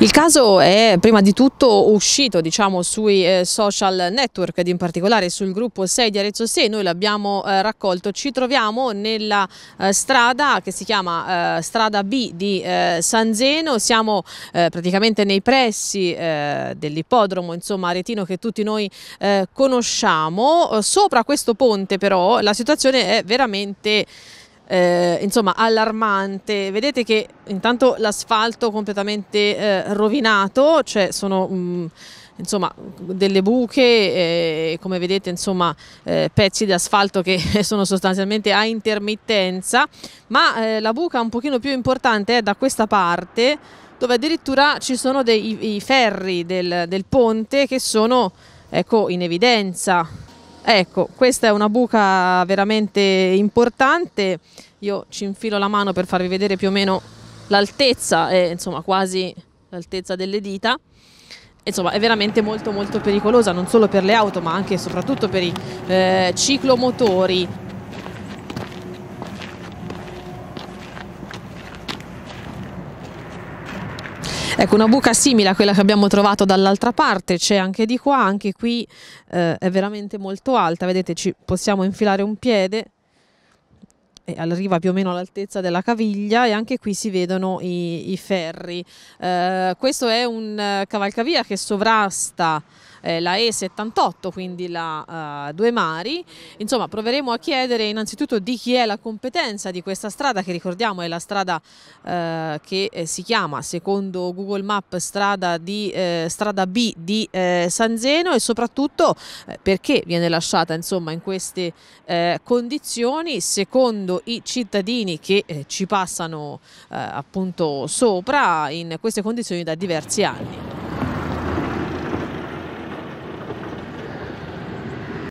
Il caso è prima di tutto uscito diciamo, sui eh, social network ed in particolare sul gruppo 6 di Arezzo 6, noi l'abbiamo eh, raccolto, ci troviamo nella eh, strada che si chiama eh, strada B di eh, San Zeno, siamo eh, praticamente nei pressi dell'ippodromo insomma aretino che tutti noi conosciamo, sopra questo ponte però la situazione è veramente eh, insomma allarmante. Vedete che intanto l'asfalto completamente eh, rovinato, cioè sono mh, mm, insomma delle buche eh, come vedete insomma eh, pezzi di asfalto che sono sostanzialmente a intermittenza ma eh, la buca un pochino più importante è da questa parte dove addirittura ci sono dei ferri del, del ponte che sono ecco in evidenza Ecco, questa è una buca veramente importante, io ci infilo la mano per farvi vedere più o meno l'altezza, eh, insomma quasi l'altezza delle dita insomma è veramente molto molto pericolosa non solo per le auto ma anche e soprattutto per i eh, ciclomotori Ecco, una buca simile a quella che abbiamo trovato dall'altra parte, c'è anche di qua, anche qui eh, è veramente molto alta, vedete ci possiamo infilare un piede e arriva più o meno all'altezza della caviglia e anche qui si vedono i, i ferri. Eh, questo è un eh, cavalcavia che sovrasta eh, la E78, quindi la eh, Due Mari. Insomma, proveremo a chiedere innanzitutto di chi è la competenza di questa strada, che ricordiamo è la strada eh, che eh, si chiama, secondo Google Map, strada, di, eh, strada B di eh, San Zeno e soprattutto perché viene lasciata insomma, in queste condizioni, secondo i cittadini che ci passano appunto sopra in queste condizioni da diversi anni.